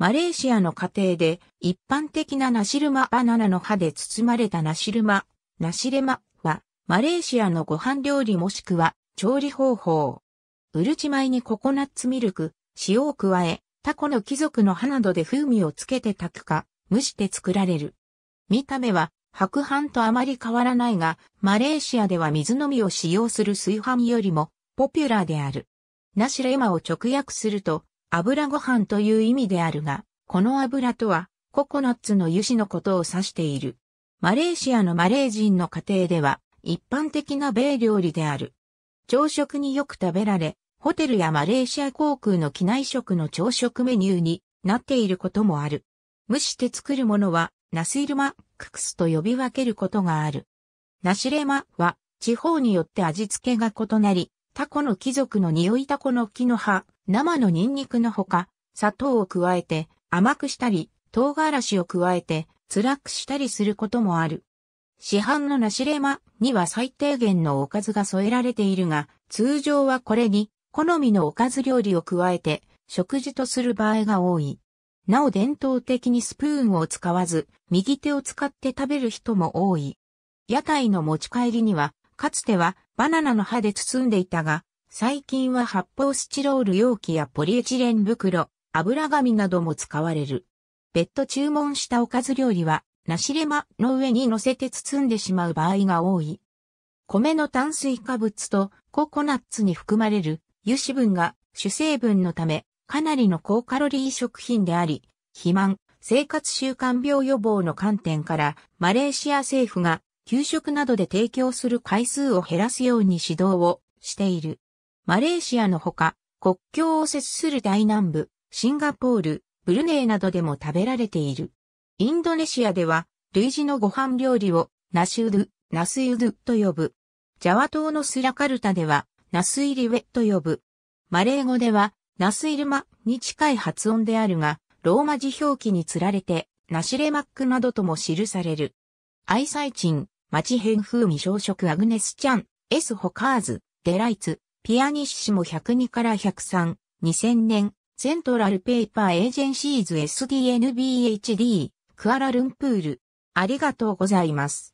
マレーシアの家庭で一般的なナシルマバナナの葉で包まれたナシルマ、ナシレマはマレーシアのご飯料理もしくは調理方法。うるち米にココナッツミルク、塩を加え、タコの貴族の葉などで風味をつけて炊くか、蒸して作られる。見た目は白飯とあまり変わらないが、マレーシアでは水のみを使用する炊飯よりもポピュラーである。ナシレマを直訳すると、油ご飯という意味であるが、この油とはココナッツの油脂のことを指している。マレーシアのマレー人の家庭では一般的な米料理である。朝食によく食べられ、ホテルやマレーシア航空の機内食の朝食メニューになっていることもある。蒸して作るものはナスイルマ、ククスと呼び分けることがある。ナシレマは地方によって味付けが異なり、タコの貴族の匂いタコの木の葉、生のニンニクのほか、砂糖を加えて甘くしたり、唐辛子を加えて辛くしたりすることもある。市販のナシレマには最低限のおかずが添えられているが、通常はこれに好みのおかず料理を加えて食事とする場合が多い。なお伝統的にスプーンを使わず、右手を使って食べる人も多い。屋台の持ち帰りには、かつてはバナナの葉で包んでいたが、最近は発泡スチロール容器やポリエチレン袋、油紙なども使われる。別途注文したおかず料理は、ナシレマの上に乗せて包んでしまう場合が多い。米の炭水化物とココナッツに含まれる油脂分が主成分のため、かなりの高カロリー食品であり、肥満、生活習慣病予防の観点から、マレーシア政府が給食などで提供する回数を減らすように指導をしている。マレーシアのほか、国境を接する大南部、シンガポール、ブルネイなどでも食べられている。インドネシアでは、類似のご飯料理をナシウドゥ、ナスユドゥと呼ぶ。ジャワ島のスラカルタでは、ナスイリウェと呼ぶ。マレー語では、ナスイルマに近い発音であるが、ローマ字表記につられて、ナシレマックなどとも記される。アイサイチン、町編風味小食アグネス・チャン、S・ ホカーズ、デライツ、ピアニッシモ102から103、2000年、セントラルペーパーエージェンシーズ SDNBHD、クアラルンプール。ありがとうございます。